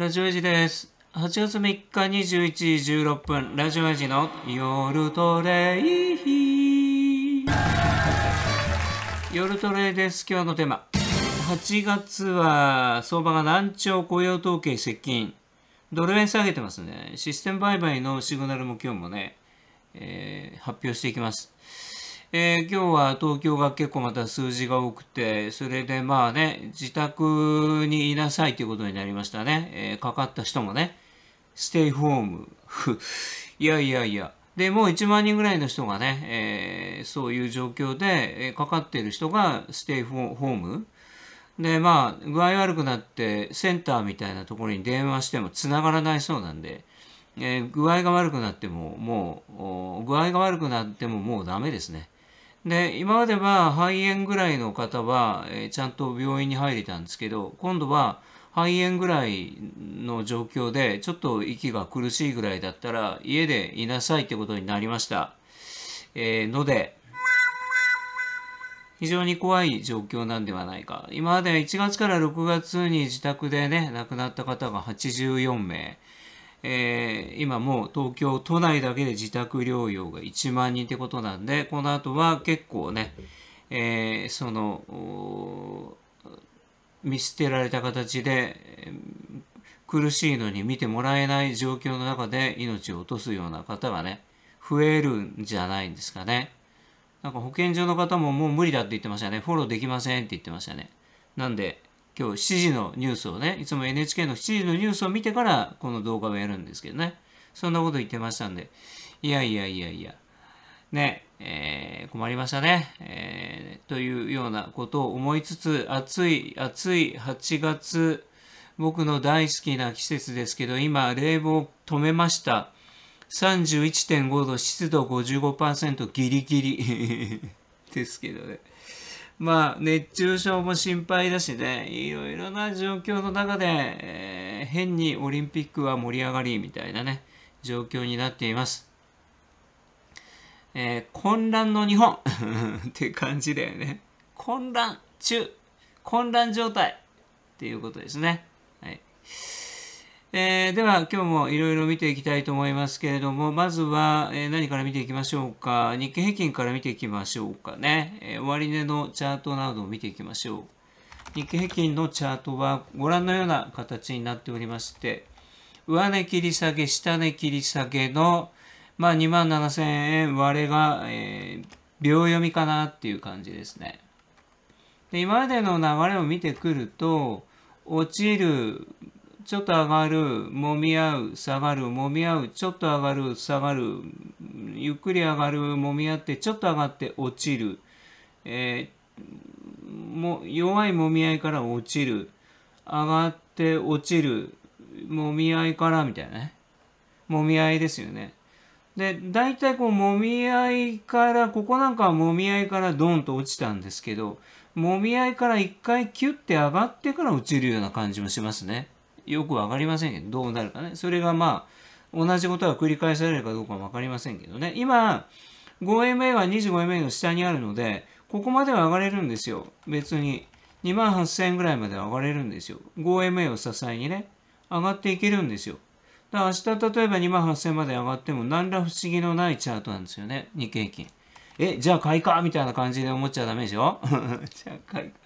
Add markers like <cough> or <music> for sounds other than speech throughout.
ラジオエジです。8月3日21時16分、ラジオエジの夜トレイ。夜トレです。今日のテーマ。8月は相場が難聴雇用統計接近。ドル円下げてますね。システム売買のシグナルも今日もね、えー、発表していきます。えー、今日は東京が結構また数字が多くて、それでまあね、自宅にいなさいということになりましたね。えー、かかった人もね、ステイホーム。<laughs> いやいやいや。で、もう1万人ぐらいの人がね、えー、そういう状況で、えかかっている人がステイホーム。で、まあ、具合悪くなってセンターみたいなところに電話しても繋がらないそうなんで、えー、具合が悪くなっても、もう、具合が悪くなってももうダメですね。で、今までは肺炎ぐらいの方は、えー、ちゃんと病院に入れたんですけど、今度は肺炎ぐらいの状況で、ちょっと息が苦しいぐらいだったら、家でいなさいってことになりました。えー、ので、非常に怖い状況なんではないか。今まで1月から6月に自宅でね、亡くなった方が84名。えー、今もう東京都内だけで自宅療養が1万人ってことなんで、この後は結構ね、えー、その、見捨てられた形で、苦しいのに見てもらえない状況の中で命を落とすような方がね、増えるんじゃないんですかね。なんか保健所の方ももう無理だって言ってましたね。フォローできませんって言ってましたね。なんで、今日7時のニュースをね、いつも NHK の7時のニュースを見てから、この動画をやるんですけどね。そんなこと言ってましたんで、いやいやいやいや、ね、えー、困りましたね、えー、というようなことを思いつつ、暑い、暑い8月、僕の大好きな季節ですけど、今、冷房止めました。31.5度、湿度55%、ギリギリ <laughs> ですけどね。まあ、熱中症も心配だしね、いろいろな状況の中で、えー、変にオリンピックは盛り上がりみたいなね、状況になっています。えー、混乱の日本 <laughs> って感じだよね。混乱中、混乱状態っていうことですね。はい。えー、では今日もいろいろ見ていきたいと思いますけれども、まずは、えー、何から見ていきましょうか。日経平均から見ていきましょうかね。えー、終値のチャートなどを見ていきましょう。日経平均のチャートはご覧のような形になっておりまして、上値切り下げ、下値切り下げの、まあ、2万7000円割れが、えー、秒読みかなっていう感じですね。で今までの流れを見てくると、落ちるちょっと上がる、揉み合う、下がる、揉み合う、ちょっと上がる、下がる、ゆっくり上がる、揉み合って、ちょっと上がって落ちる。えー、も弱い揉み合いから落ちる。上がって落ちる。揉み合いからみたいなね。揉み合いですよね。で、大体こう揉み合いから、ここなんかは揉み合いからドンと落ちたんですけど、揉み合いから一回キュッて上がってから落ちるような感じもしますね。よくわかりませんけど、どうなるかね。それがまあ、同じことが繰り返されるかどうかもわかりませんけどね。今、5MA は 25MA の下にあるので、ここまでは上がれるんですよ。別に。2万8000円ぐらいまで上がれるんですよ。5MA を支えにね、上がっていけるんですよ。だから明日、例えば2万8000円まで上がっても、何ら不思議のないチャートなんですよね。日経平均。え、じゃあ買いかみたいな感じで思っちゃダメでしょ <laughs> じゃあ買いか。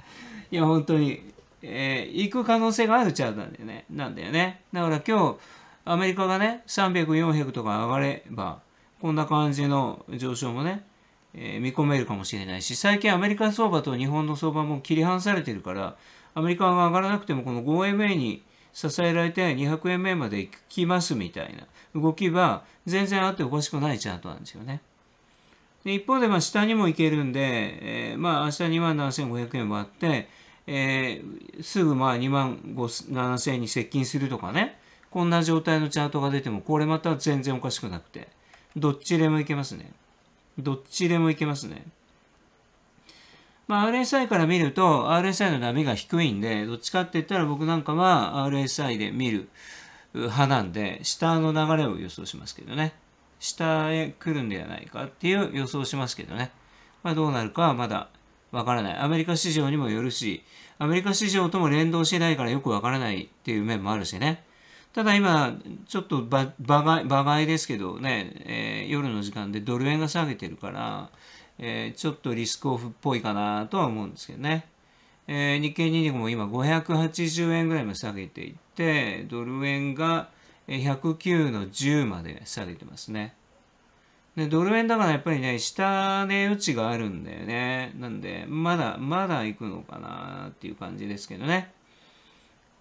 いや、本当に、えー、行く可能性があるチャートなんだよね。なんだよね。だから今日、アメリカがね、300、400とか上がれば、こんな感じの上昇もね、えー、見込めるかもしれないし、最近アメリカ相場と日本の相場も切り離されてるから、アメリカが上がらなくてもこの 5MA に支えられて200円目まで行きますみたいな動きは全然あっておかしくないチャートなんですよね。で一方でま下にも行けるんで、えー、まあ明日2万7500円割って、えー、すぐまあ2万7千円に接近するとかね、こんな状態のチャートが出ても、これまた全然おかしくなくて、どっちでもいけますね。どっちでもいけますね。まあ、RSI から見ると、RSI の波が低いんで、どっちかって言ったら僕なんかは RSI で見る派なんで、下の流れを予想しますけどね。下へ来るんではないかっていう予想しますけどね。まあ、どうなるかはまだわからない。アメリカ市場にもよるし、アメリカ市場とも連動してないからよくわからないっていう面もあるしね。ただ今、ちょっと場外場外ですけどね、えー、夜の時間でドル円が下げてるから、えー、ちょっとリスクオフっぽいかなとは思うんですけどね。えー、日経225も今580円ぐらいまで下げていって、ドル円が109の10まで下げてますね。で、ドル円だからやっぱりね、下値打ちがあるんだよね。なんで、まだ、まだ行くのかなっていう感じですけどね。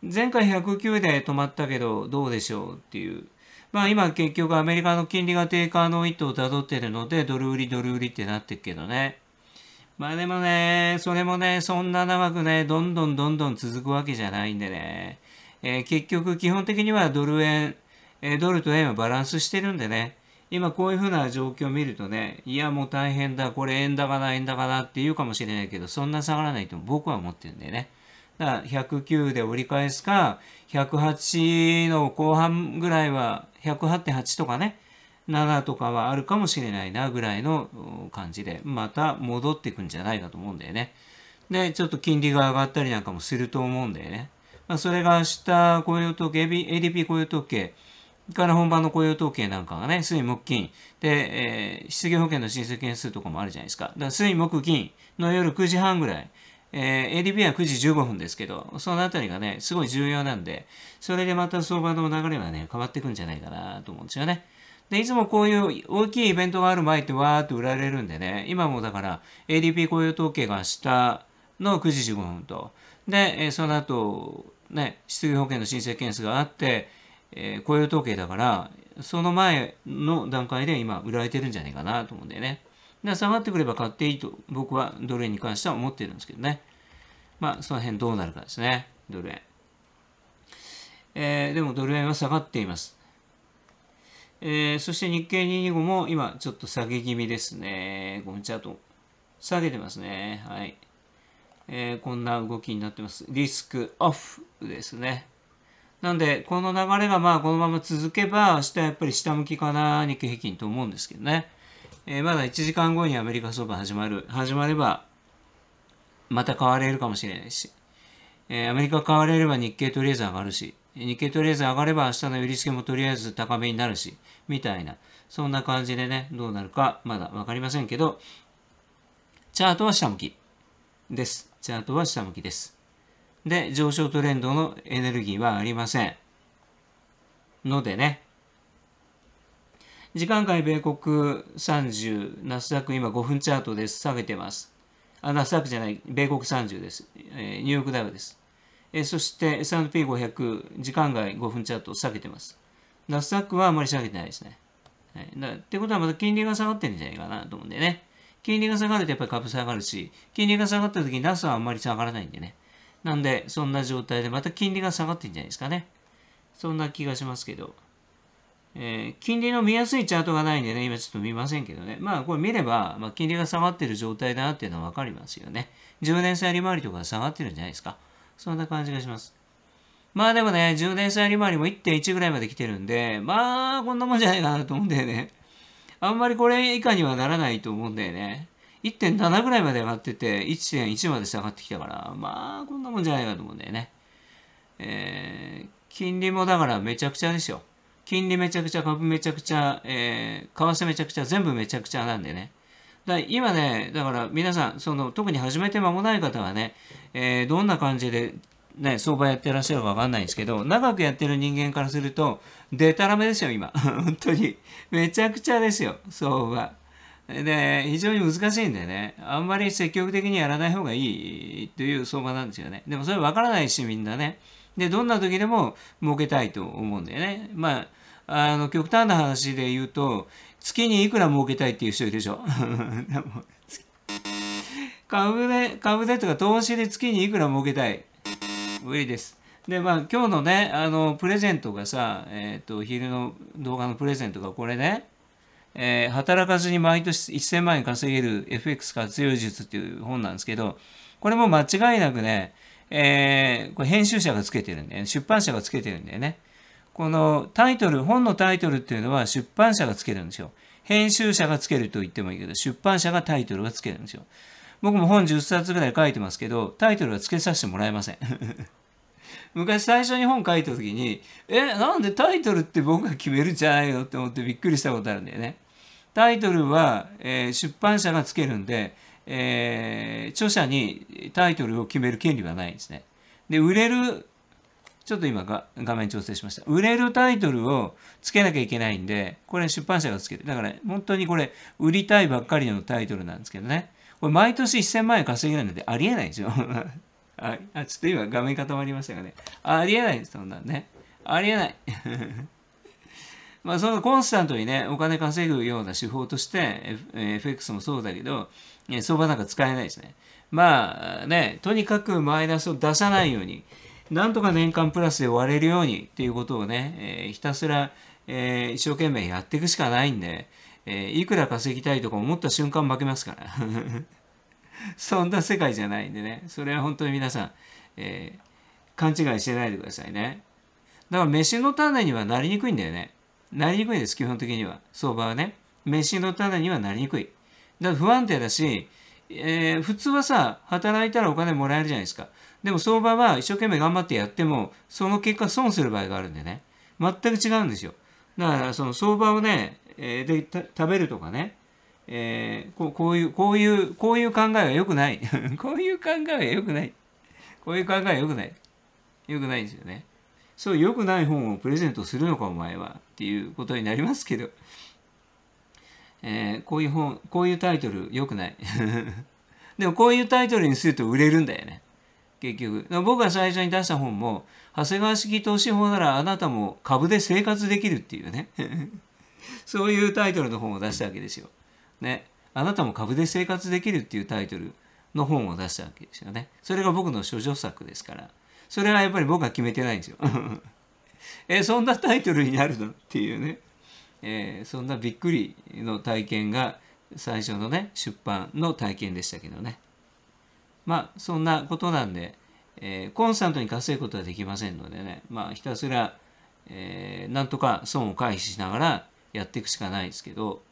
前回109で止まったけど、どうでしょうっていう。まあ今結局アメリカの金利が低下の意図をたどってるので、ドル売りドル売りってなってるけどね。まあでもね、それもね、そんな長くね、どんどんどんどん続くわけじゃないんでね。えー、結局基本的にはドル円、えー、ドルと円はバランスしてるんでね。今こういうふうな状況を見るとね、いやもう大変だ、これ円高だ、円高だって言うかもしれないけど、そんな下がらないと僕は思ってるんだよね。だから109で折り返すか、108の後半ぐらいは、108.8とかね、7とかはあるかもしれないなぐらいの感じで、また戻っていくんじゃないかと思うんだよね。で、ちょっと金利が上がったりなんかもすると思うんだよね。まあ、それが明日雇用統計、ADP 雇用統計、から本番の雇用統計なんかがね、水木金。で、えー、失業保険の申請件数とかもあるじゃないですか。だから水木金の夜9時半ぐらい。えー、ADB は9時15分ですけど、そのあたりがね、すごい重要なんで、それでまた相場の流れはね、変わってくんじゃないかなと思うんですよね。で、いつもこういう大きいイベントがある前ってわーっと売られるんでね、今もだから ADP 雇用統計が明日の9時15分と、で、その後、ね、失業保険の申請件数があって、えー、雇用統計だから、その前の段階で今売られてるんじゃないかなと思うんだよね。で下がってくれば買っていいと僕はドル円に関しては思ってるんですけどね。まあその辺どうなるかですね、ドル円。えー、でもドル円は下がっています。えー、そして日経225も今ちょっと下げ気味ですね。ごめチャート。下げてますね。はい。えー、こんな動きになってます。リスクオフですね。なんで、この流れがまあこのまま続けば、明日やっぱり下向きかな、日経平均と思うんですけどね。えー、まだ1時間後にアメリカ相場始まる。始まれば、また買われるかもしれないし。えー、アメリカ買われれば日経とりあえず上がるし、日経とりあえず上がれば明日の売り付けもとりあえず高めになるし、みたいな。そんな感じでね、どうなるかまだわかりませんけど、チャートは下向きです。チャートは下向きです。で、上昇トレンドのエネルギーはありません。のでね、時間外米国30、ナスダック今5分チャートです。下げてます。あ、ナスダックじゃない、米国30です。えー、ニューヨークダウです。えー、そして S&P500、時間外5分チャート下げてます。ナスダックはあまり下げてないですね。はい、だってことはまた金利が下がってるんじゃないかなと思うんでね。金利が下がるとやっぱり株下がるし、金利が下がった時にナスはあんまり下がらないんでね。なんで、そんな状態で、また金利が下がってんじゃないですかね。そんな気がしますけど。えー、金利の見やすいチャートがないんでね、今ちょっと見ませんけどね。まあ、これ見れば、まあ、金利が下がってる状態だなっていうのはわかりますよね。10年債利回りとか下がってるんじゃないですか。そんな感じがします。まあでもね、10年債利回りも1.1ぐらいまで来てるんで、まあ、こんなもんじゃないかなと思うんだよね。あんまりこれ以下にはならないと思うんだよね。1.7ぐらいまで上がってて、1.1まで下がってきたから、まあ、こんなもんじゃないかと思うんだよね。えー、金利もだからめちゃくちゃですよ。金利めちゃくちゃ、株めちゃくちゃ、えー、為替めちゃくちゃ、全部めちゃくちゃなんでね。だ今ね、だから皆さん、その特に始めて間もない方はね、えー、どんな感じで、ね、相場やってらっしゃるかわかんないんですけど、長くやってる人間からすると、でたらめですよ、今。<laughs> 本当に。めちゃくちゃですよ、相場。で、非常に難しいんでね、あんまり積極的にやらない方がいいという相場なんですよね。でもそれ分からないし、みんなね。で、どんな時でも儲けたいと思うんだよね。まあ、あの、極端な話で言うと、月にいくら儲けたいっていう人いるでしょ。<laughs> でも株で、株でとか投資で月にいくら儲けたい。無理です。で、まあ、今日のね、あの、プレゼントがさ、えっ、ー、と、昼の動画のプレゼントがこれね、えー、働かずに毎年1000万円稼げる FX 活用術っていう本なんですけど、これも間違いなくね、えー、これ編集者がつけてるんだよね。出版社がつけてるんだよね。このタイトル、本のタイトルっていうのは出版社がつけるんですよ。編集者がつけると言ってもいいけど、出版社がタイトルがつけるんですよ。僕も本10冊ぐらい書いてますけど、タイトルはつけさせてもらえません。<laughs> 昔最初に本書いた時に、え、なんでタイトルって僕が決めるんじゃないのって思ってびっくりしたことあるんだよね。タイトルは、えー、出版社がつけるんで、えー、著者にタイトルを決める権利はないんですね。で、売れる、ちょっと今が画面調整しました。売れるタイトルをつけなきゃいけないんで、これ出版社がつける。だから、ね、本当にこれ、売りたいばっかりのタイトルなんですけどね。これ、毎年1000万円稼げないのでありえないですよ。<laughs> あ、ちょっと今画面固まりましたがね。ありえないです、そんなんね。ありえない。<laughs> まあ、そのコンスタントにね、お金稼ぐような手法として、FX もそうだけど、相場なんか使えないですね。まあね、とにかくマイナスを出さないように、なんとか年間プラスで割れるようにっていうことをね、えー、ひたすら、えー、一生懸命やっていくしかないんで、えー、いくら稼ぎたいとか思った瞬間負けますから。<laughs> そんな世界じゃないんでね、それは本当に皆さん、え勘違いしてないでくださいね。だから飯の種にはなりにくいんだよね。なりにくいです、基本的には。相場はね。飯の種にはなりにくい。だから不安定だし、えー、普通はさ、働いたらお金もらえるじゃないですか。でも相場は一生懸命頑張ってやっても、その結果損する場合があるんでね。全く違うんですよ。だからその相場をね、えー、で食べるとかね、えー、ここういう、こういう、こういう考えは良くない。<laughs> こういう考えは良くない。こういう考えは良くない。良くないんですよね。そう良くない本をプレゼントするのかお前はっていうことになりますけど、えー、こういう本こういうタイトル良くない <laughs> でもこういうタイトルにすると売れるんだよね結局僕が最初に出した本も長谷川式投資法ならあなたも株で生活できるっていうね <laughs> そういうタイトルの本を出したわけですよ。ね。あなたも株で生活できるっていうタイトルの本を出したわけですよね。それが僕の諸女作ですから。それはやっぱり僕は決めてないんですよ。<laughs> えそんなタイトルになるのっていうね、えー、そんなびっくりの体験が最初のね出版の体験でしたけどねまあそんなことなんで、えー、コンスタントに稼ぐことはできませんのでねまあひたすら、えー、なんとか損を回避しながらやっていくしかないですけど、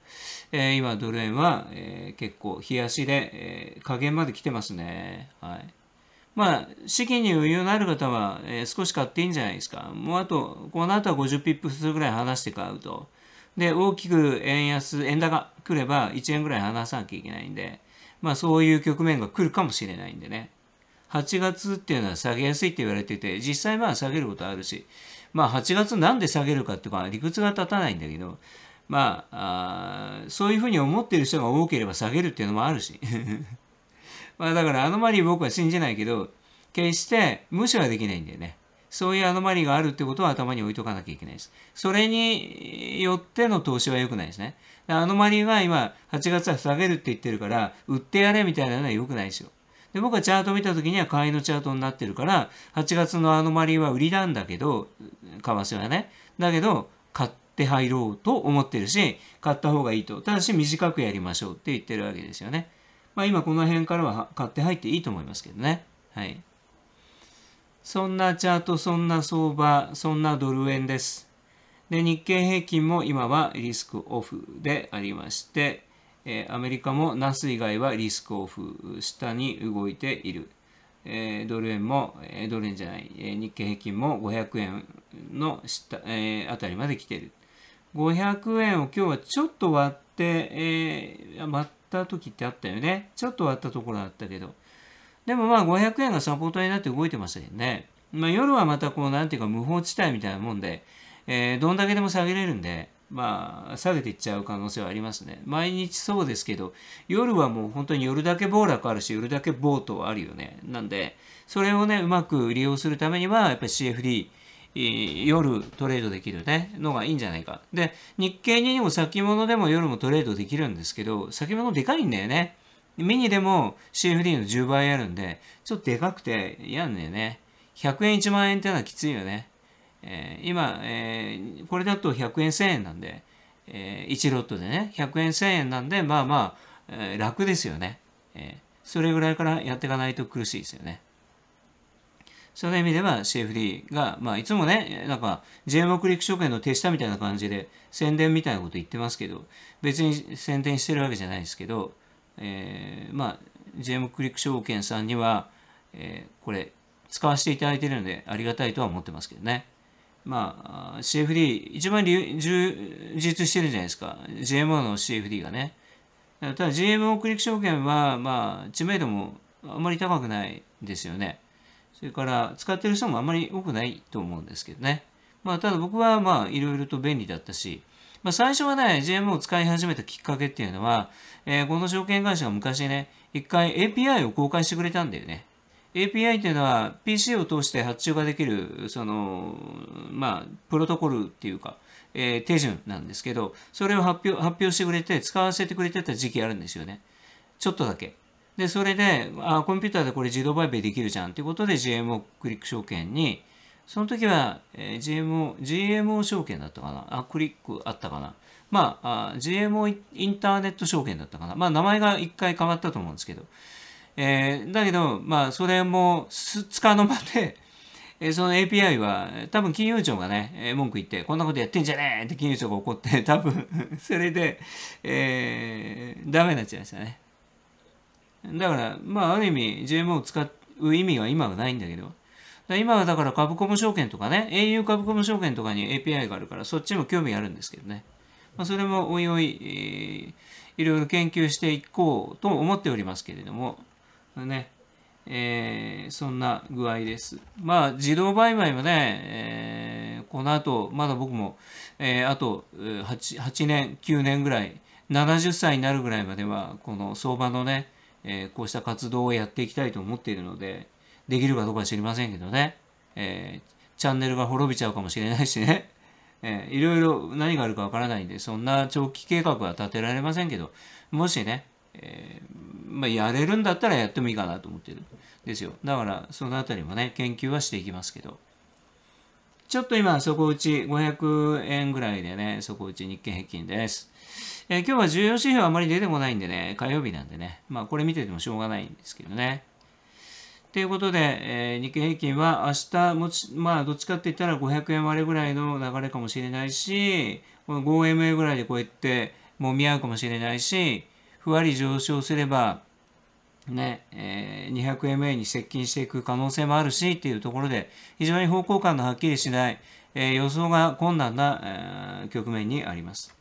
えー、今ドル円は、えー、結構冷やしで、えー、加減まで来てますねはい。まあ、資金に余裕のある方は、えー、少し買っていいんじゃないですか。もうあと、この後は50ピップスぐらい離して買うと。で、大きく円安、円高来れば1円ぐらい離さなきゃいけないんで、まあそういう局面が来るかもしれないんでね。8月っていうのは下げやすいって言われてて、実際まあ下げることあるし、まあ8月なんで下げるかっていうのは理屈が立たないんだけど、まあ、あそういうふうに思ってる人が多ければ下げるっていうのもあるし。まあだからアノマリー僕は信じないけど、決して無視はできないんだよね。そういうアノマリーがあるってことは頭に置いとかなきゃいけないです。それによっての投資は良くないですね。アノマリーが今8月は下げるって言ってるから、売ってやれみたいなのは良くないですよ。で、僕はチャート見た時には買いのチャートになってるから、8月のアノマリーは売りなんだけど、為替はね。だけど、買って入ろうと思ってるし、買った方がいいと。ただし短くやりましょうって言ってるわけですよね。まあ、今この辺からは買って入っていいと思いますけどね。はい。そんなチャート、そんな相場、そんなドル円です。で、日経平均も今はリスクオフでありまして、えー、アメリカもナス以外はリスクオフ、下に動いている。えー、ドル円も、えー、ドル円じゃない、えー、日経平均も500円の下、えー、あたりまで来ている。500円を今日はちょっと割って、えー、割っった時ってあったよね。ちょっと割ったところあったけど。でもまあ500円がサポートになって動いてましたけどね。まあ夜はまたこうなんていうか無法地帯みたいなもんで、えー、どんだけでも下げれるんで、まあ下げていっちゃう可能性はありますね。毎日そうですけど、夜はもう本当に夜だけ暴落あるし、夜だけ暴騰あるよね。なんで、それをね、うまく利用するためには、やっぱり CFD、夜トレードできるね、のがいいんじゃないか。で、日経2にも先物でも夜もトレードできるんですけど、先物でかいんだよね。ミニでも CFD の10倍あるんで、ちょっとでかくて嫌なんだよね。100円1万円ってのはきついよね。えー、今、えー、これだと100円1000円なんで、えー、1ロットでね、100円1000円なんで、まあまあ、えー、楽ですよね、えー。それぐらいからやっていかないと苦しいですよね。その意味では CFD が、まあ、いつもね、なんか JM クリック証券の手下みたいな感じで宣伝みたいなこと言ってますけど、別に宣伝してるわけじゃないですけど、えー、まあ、JM クリック証券さんには、えー、これ、使わせていただいてるのでありがたいとは思ってますけどね。まあ、CFD、一番充実してるじゃないですか。GMO の CFD がね。ただ GMO クリック証券は、まあ、知名度もあんまり高くないですよね。それから使ってる人もあんまり多くないと思うんですけどね。まあ、ただ僕はまあ、いろいろと便利だったし、まあ、最初はね、GMO を使い始めたきっかけっていうのは、えー、この証券会社が昔ね、一回 API を公開してくれたんだよね。API っていうのは PC を通して発注ができる、その、まあ、プロトコルっていうか、えー、手順なんですけど、それを発表、発表してくれて、使わせてくれてた時期あるんですよね。ちょっとだけ。で、それで、あ、コンピューターでこれ自動売買できるじゃんっていうことで GMO クリック証券に、その時は、えー、GMO、GMO 証券だったかなあ、クリックあったかなまあ、GMO インターネット証券だったかなまあ、名前が一回変わったと思うんですけど。えー、だけど、まあ、それも、す、つかの間で、えその API は、多分金融庁がね、え文句言って、こんなことやってんじゃねえって金融庁が怒って、多分それで、えー、ダメになっちゃいましたね。だから、まあ、ある意味 GMO を使う意味は今はないんだけど、だ今はだから株コム証券とかね、au 株コム証券とかに API があるから、そっちも興味あるんですけどね。まあ、それもおいおい、えー、いろいろ研究していこうと思っておりますけれども、ね、えー、そんな具合です。まあ、自動売買もね、えー、この後、まだ僕も、えー、あと 8, 8年、9年ぐらい、70歳になるぐらいまでは、この相場のね、えー、こうした活動をやっていきたいと思っているので、できるかどうか知りませんけどね、えー、チャンネルが滅びちゃうかもしれないしね、<laughs> えー、いろいろ何があるかわからないんで、そんな長期計画は立てられませんけど、もしね、えー、まあ、やれるんだったらやってもいいかなと思ってるんですよ。だから、そのあたりもね、研究はしていきますけど。ちょっと今、底打ち500円ぐらいでね、底打ち日経平均です。えー、今日は重要指標あまり出てこないんでね、火曜日なんでね、まあこれ見ててもしょうがないんですけどね。ということで、えー、日経平均は明日持ち、まあどっちかって言ったら500円割れぐらいの流れかもしれないし、この 5MA ぐらいでこうやってもみ合うかもしれないし、ふわり上昇すれば、ね、えー、200MA に接近していく可能性もあるしっていうところで、非常に方向感のはっきりしない、えー、予想が困難な、えー、局面にあります。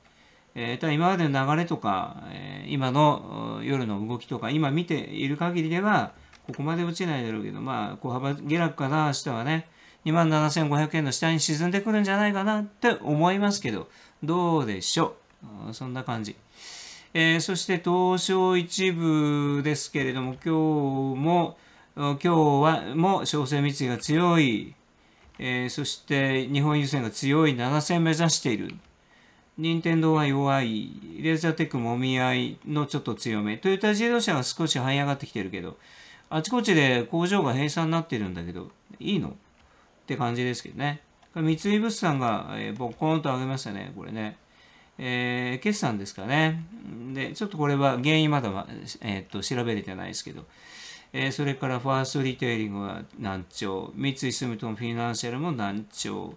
えー、ただ今までの流れとか、えー、今の夜の動きとか、今見ている限りでは、ここまで落ちないだろうけど、まあ、小幅下落かな、明日はね、27,500円の下に沈んでくるんじゃないかなって思いますけど、どうでしょう。そんな感じ。えー、そして東証一部ですけれども、今日も、今日はも小生密輸が強い、えー、そして日本郵船が強い7000目指している。任天堂は弱い、レーザーテックもみ合いのちょっと強め、トヨタ自動車は少し這い上がってきてるけど、あちこちで工場が閉鎖になってるんだけど、いいのって感じですけどね。三井物産が、えー、ボコーンと上げましたね、これね。えー、決算ですかね。で、ちょっとこれは原因まだ、えー、っと調べれてないですけど、えー、それからファーストリテイリングは難聴、三井住友フィナンシャルも難聴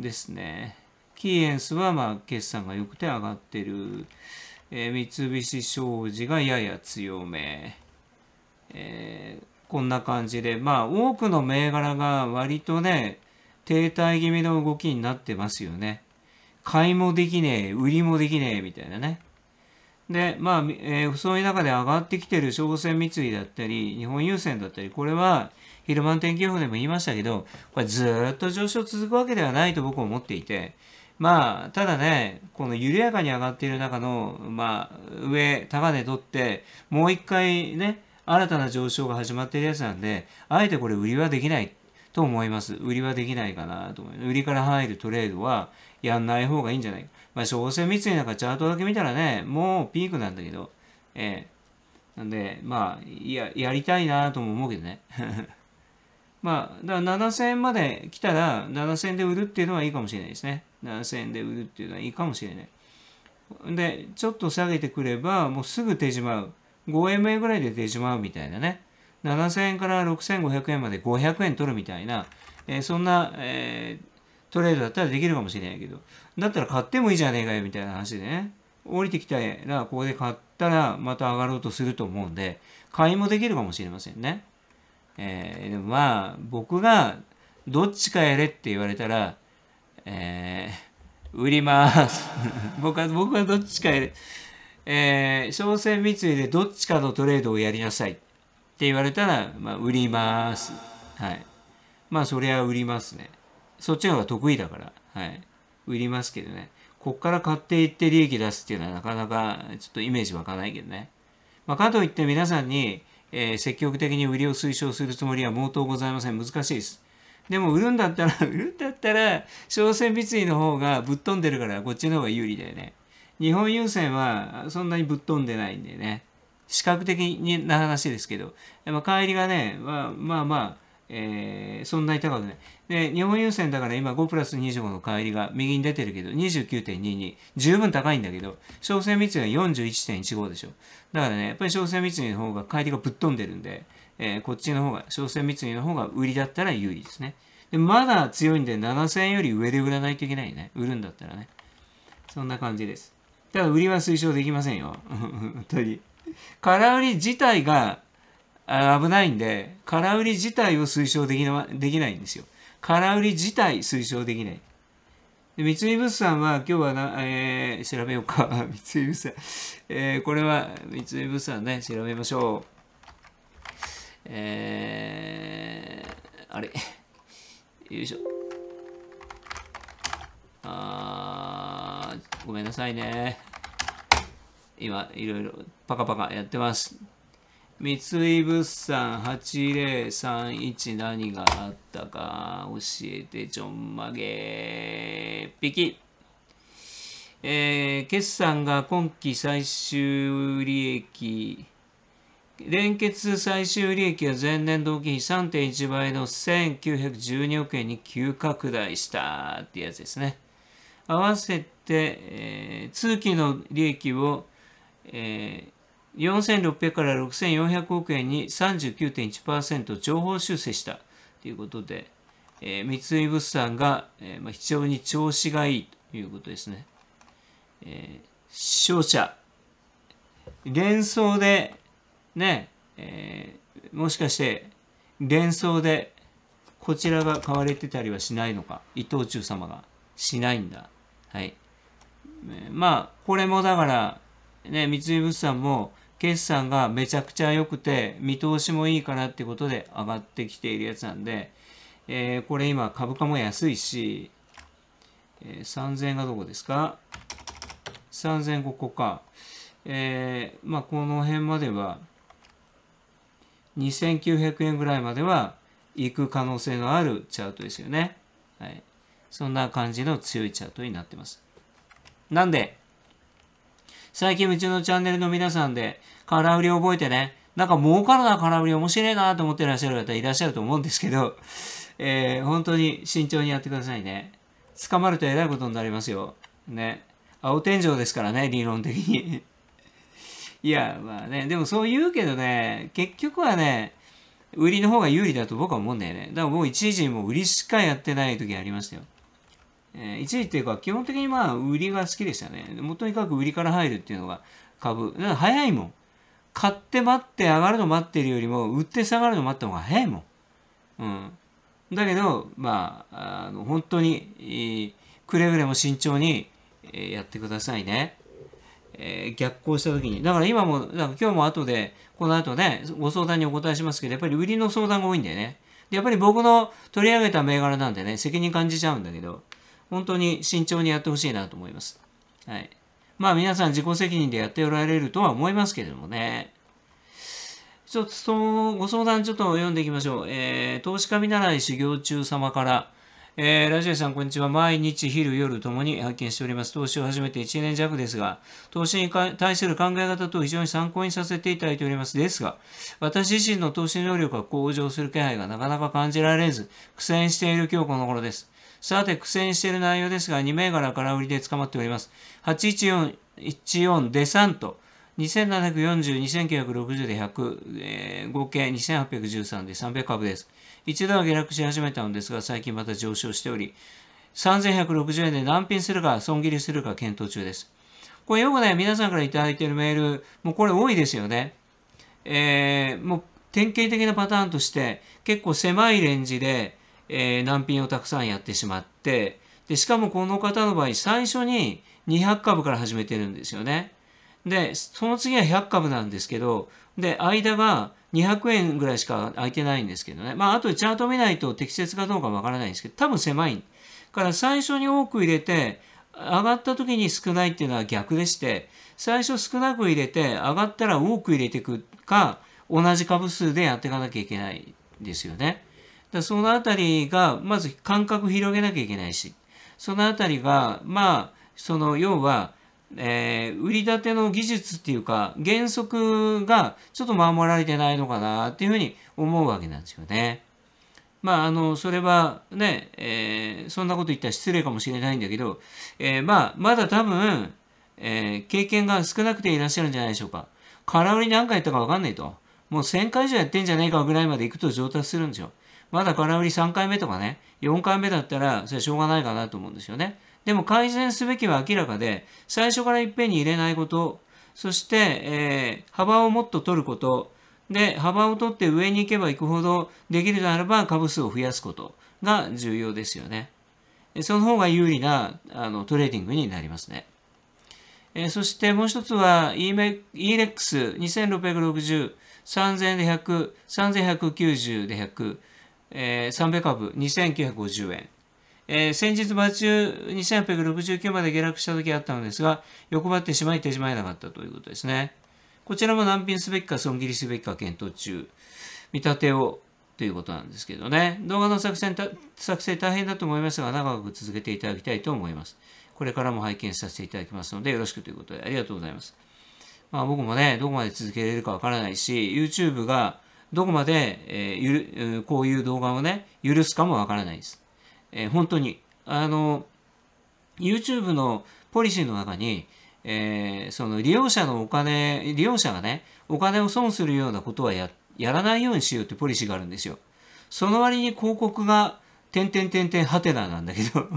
ですね。キーエンスはまあ決算が良くて上がってる。えー、三菱商事がやや強め。えー、こんな感じで、まあ多くの銘柄が割とね、停滞気味の動きになってますよね。買いもできねえ、売りもできねえ、みたいなね。で、まあ、えー、そういう中で上がってきてる商船三井だったり、日本郵船だったり、これは、昼間天気予報でも言いましたけど、これずっと上昇続くわけではないと僕は思っていて、まあ、ただね、この緩やかに上がっている中の、まあ、上、高値取って、もう一回ね、新たな上昇が始まっているやつなんで、あえてこれ売りはできないと思います。売りはできないかなと思います。売りから入るトレードはやんない方がいいんじゃないか。まあ、小船三井なんかチャートだけ見たらね、もうピークなんだけど、ええー、なんで、まあ、や、やりたいなとも思うけどね。<laughs> まあ、だから7000円まで来たら、7000円で売るっていうのはいいかもしれないですね。7000円で売るっていうのはいいかもしれない。で、ちょっと下げてくれば、もうすぐ手しまう。5円 a ぐらいで手しまうみたいなね。7000円から6500円まで500円取るみたいな、えー、そんな、えー、トレードだったらできるかもしれないけど、だったら買ってもいいじゃねえかよみたいな話でね。降りてきたら、ここで買ったら、また上がろうとすると思うんで、買いもできるかもしれませんね。えー、でもまあ、僕がどっちかやれって言われたら、えー、売ります。<laughs> 僕は、僕はどっちかえ、えー、商船三井でどっちかのトレードをやりなさいって言われたら、まあ、売ります。はい。まあ、そりゃ売りますね。そっちの方が得意だから、はい。売りますけどね。こっから買っていって利益出すっていうのはなかなかちょっとイメージ湧かないけどね。まあ、かといって皆さんに、えー、積極的に売りを推奨するつもりは毛頭ございません。難しいです。でも売るんだったら <laughs> 売るんだったら、商船三井の方がぶっ飛んでるから、こっちの方が有利だよね。日本郵船はそんなにぶっ飛んでないんでね。視覚的な話ですけど。でも帰りがね、まあまあ、まあ、えー、そんなに高くない。で、日本郵船だから今5プラス25の帰りが右に出てるけど、29.22。十分高いんだけど、商船三井は41.15でしょ。だからね、やっぱり商船三井の方が帰りがぶっ飛んでるんで、えー、こっちの方が、商船三井の方が売りだったら有利ですね。で、まだ強いんで7000円より上で売らないといけないね。売るんだったらね。そんな感じです。ただ、売りは推奨できませんよ。<laughs> 本当に。空売り自体が危ないんで、空売り自体を推奨できなできないんですよ。空売り自体推奨できない。で三井物産は今日はな、えー、調べようか。<laughs> 三井物産、えー、これは三井物産ね、調べましょう。えー、あれ。よいしょ。あー、ごめんなさいね。今、いろいろパカパカやってます。三井物産8031何があったか教えてちょんまげピキえー、決算が今期最終利益連結最終利益は前年同期比3.1倍の1912億円に急拡大したってやつですね。合わせて、えー、通期の利益を、えー、4600から6400億円に39.1%情報修正したということで、えー、三井物産が、えーまあ、非常に調子がいいということですね。えー、勝者連想でね、えー、もしかして連想でこちらが買われてたりはしないのか伊藤忠様がしないんだはいまあこれもだからね三井物産も決算がめちゃくちゃ良くて見通しもいいかなってことで上がってきているやつなんで、えー、これ今株価も安いし、えー、3000円がどこですか3000ここか、えー、まあこの辺までは2900円ぐらいまでは行く可能性のあるチャートですよね。はい。そんな感じの強いチャートになってます。なんで、最近うちのチャンネルの皆さんで空売り覚えてね、なんか儲かるな空売り面白いなと思ってらっしゃる方いらっしゃると思うんですけど、えー、本当に慎重にやってくださいね。捕まるとえらいことになりますよ。ね。青天井ですからね、理論的に。いや、まあね、でもそう言うけどね、結局はね、売りの方が有利だと僕は思うんだよね。だから僕一時もう売りしかやってない時ありましたよ。えー、一時っていうか、基本的にまあ売りが好きでしたね。もとにかく売りから入るっていうのが株。だから早いもん。買って待って上がるの待ってるよりも、売って下がるの待った方が早いもん。うん。だけど、まあ、あの本当に、えー、くれぐれも慎重に、えー、やってくださいね。え逆行した時に。だから今も、んか今日も後で、この後ね、ご相談にお答えしますけど、やっぱり売りの相談が多いんだよね。で、やっぱり僕の取り上げた銘柄なんでね、責任感じちゃうんだけど、本当に慎重にやってほしいなと思います。はい。まあ皆さん自己責任でやっておられるとは思いますけれどもね。ちょっとそのご相談ちょっと読んでいきましょう。えー、投資家見習い修行中様から、えー、ラジエさん、こんにちは。毎日、昼、夜ともに発見しております。投資を始めて1年弱ですが、投資に対する考え方と非常に参考にさせていただいております。ですが、私自身の投資能力が向上する気配がなかなか感じられず、苦戦している今日この頃です。さて、苦戦している内容ですが、2銘柄から売りで捕まっております。814、14でンと、2740、2960で100、えー、合計2813で300株です。一度は下落し始めたのですが、最近また上昇しており、3160円で難品するか、損切りするか検討中です。これよくね、皆さんから頂いてるメール、もうこれ多いですよね。えー、もう典型的なパターンとして、結構狭いレンジで、えー、難品をたくさんやってしまって、で、しかもこの方の場合、最初に200株から始めてるんですよね。で、その次は100株なんですけど、で、間が200円ぐらいしか空いてないんですけどね。まあ、あとチャート見ないと適切かどうかわからないんですけど、多分狭い。から最初に多く入れて、上がった時に少ないっていうのは逆でして、最初少なく入れて、上がったら多く入れていくか、同じ株数でやっていかなきゃいけないですよね。だそのあたりが、まず間隔広げなきゃいけないし、そのあたりが、まあ、その要は、えー、売り立ての技術っていうか原則がちょっと守られてないのかなっていうふうに思うわけなんですよね。まあ、あの、それはね、えー、そんなこと言ったら失礼かもしれないんだけど、えー、まあ、まだ多分、えー、経験が少なくていらっしゃるんじゃないでしょうか。空売り何回やったかわかんないと。もう1000回以上やってんじゃねえかぐらいまで行くと上達するんですよ。まだ空売り3回目とかね、4回目だったら、それはしょうがないかなと思うんですよね。でも改善すべきは明らかで、最初からいっぺんに入れないこと、そして、えー、幅をもっと取ること、で、幅を取って上に行けば行くほどできるならば株数を増やすことが重要ですよね。その方が有利なあのトレーディングになりますね。えー、そしてもう一つは ELEX2660、3000で100、3190で100、えー、300株2950円。えー、先日場中2869まで下落した時あったのですが、欲張ってしまい手じまいなかったということですね。こちらも難品すべきか損切りすべきか検討中。見立てをということなんですけどね。動画の作戦作成大変だと思いますが、長く続けていただきたいと思います。これからも拝見させていただきますので、よろしくということでありがとうございます。まあ僕もね、どこまで続けられるかわからないし、YouTube がどこまで、えー、ゆるこういう動画をね、許すかもわからないです。えー、本当に、あの、YouTube のポリシーの中に、えー、その利用者のお金、利用者がね、お金を損するようなことはややらないようにしようってポリシーがあるんですよ。その割に広告が、点て点てハテナなんだけど